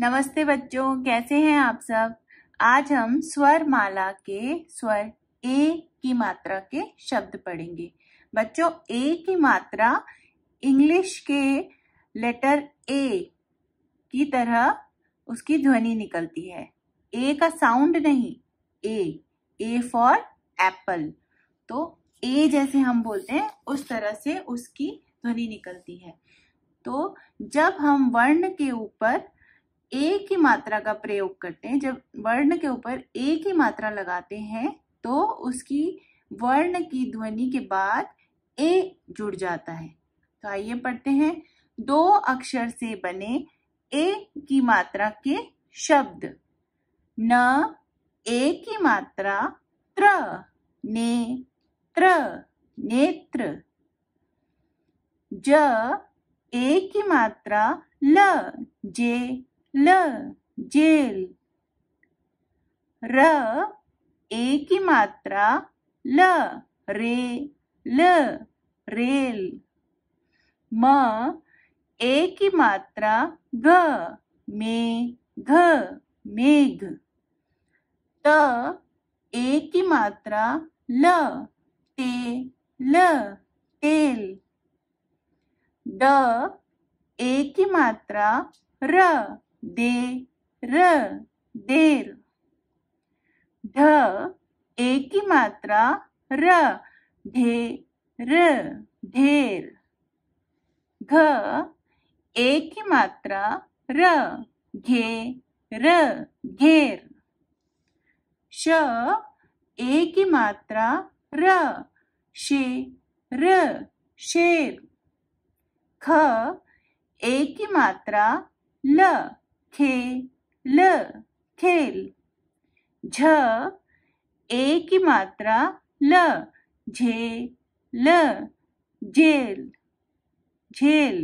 नमस्ते बच्चों कैसे हैं आप सब आज हम स्वर माला के स्वर ए की मात्रा के शब्द पढ़ेंगे बच्चों ए की मात्रा इंग्लिश के लेटर ए की तरह उसकी ध्वनि निकलती है ए का साउंड नहीं ए ए फॉर एप्पल तो ए जैसे हम बोलते हैं उस तरह से उसकी ध्वनि निकलती है तो जब हम वर्ण के ऊपर एक ही मात्रा का प्रयोग करते हैं जब वर्ण के ऊपर एक ही मात्रा लगाते हैं तो उसकी वर्ण की ध्वनि के बाद ए जुड़ जाता है तो आइए पढ़ते हैं दो अक्षर से बने ए की मात्रा के शब्द न ए की मात्रा त्र ने त्र नेत्र ज ए की मात्रा ल जे ल जेल र ए की मात्रा ल रे ल रेल म ए की मात्रा ग मे घ मेघ त ए की मात्रा ल ते ल तेल ड ए की मात्रा र देर देर ध ए की मात्रा र ढेर ढेर घ ए की मात्रा र घे र घेर श ए की मात्रा र शे र शेर ख ए की मात्रा ल थे ल थेल झ ए की मात्रा ल झे ल जेल झेल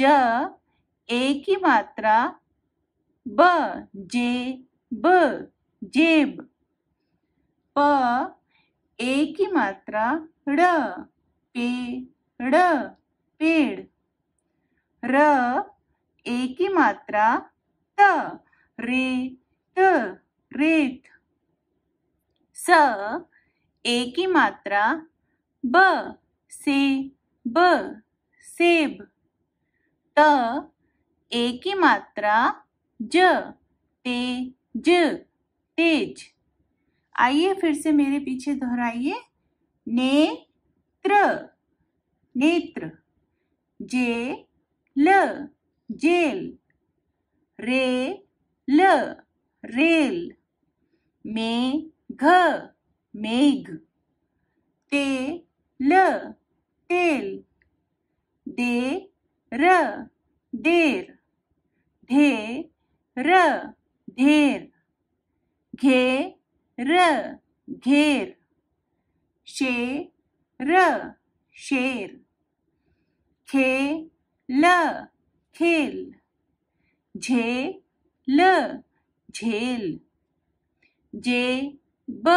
ज ए की मात्रा ब जे ब जेब प ए की मात्रा ड पे ड पेड़ र ए की मात्रा त रे त रेत स ए की मात्रा ब से ब सेब त ए की मात्रा ज ते ज तेज आइए फिर से मेरे पीछे दोहराइए त्र नेत्र जे ल जेल रे ल रेल में घ मेघ ते ल तेल दे र देर धे र घेर घे र घेर शे र शेर खे ल खेल झे ल झेल जे ब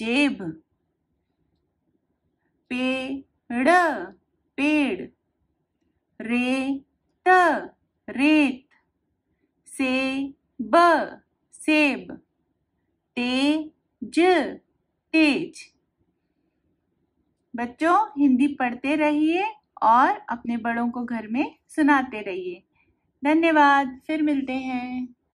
जेब पे ड पेड़ रे रेत रेत से ब सेब ते ज तेज बच्चों हिंदी पढ़ते रहिए और अपने बड़ों को घर में सुनाते रहिए धन्यवाद फिर मिलते हैं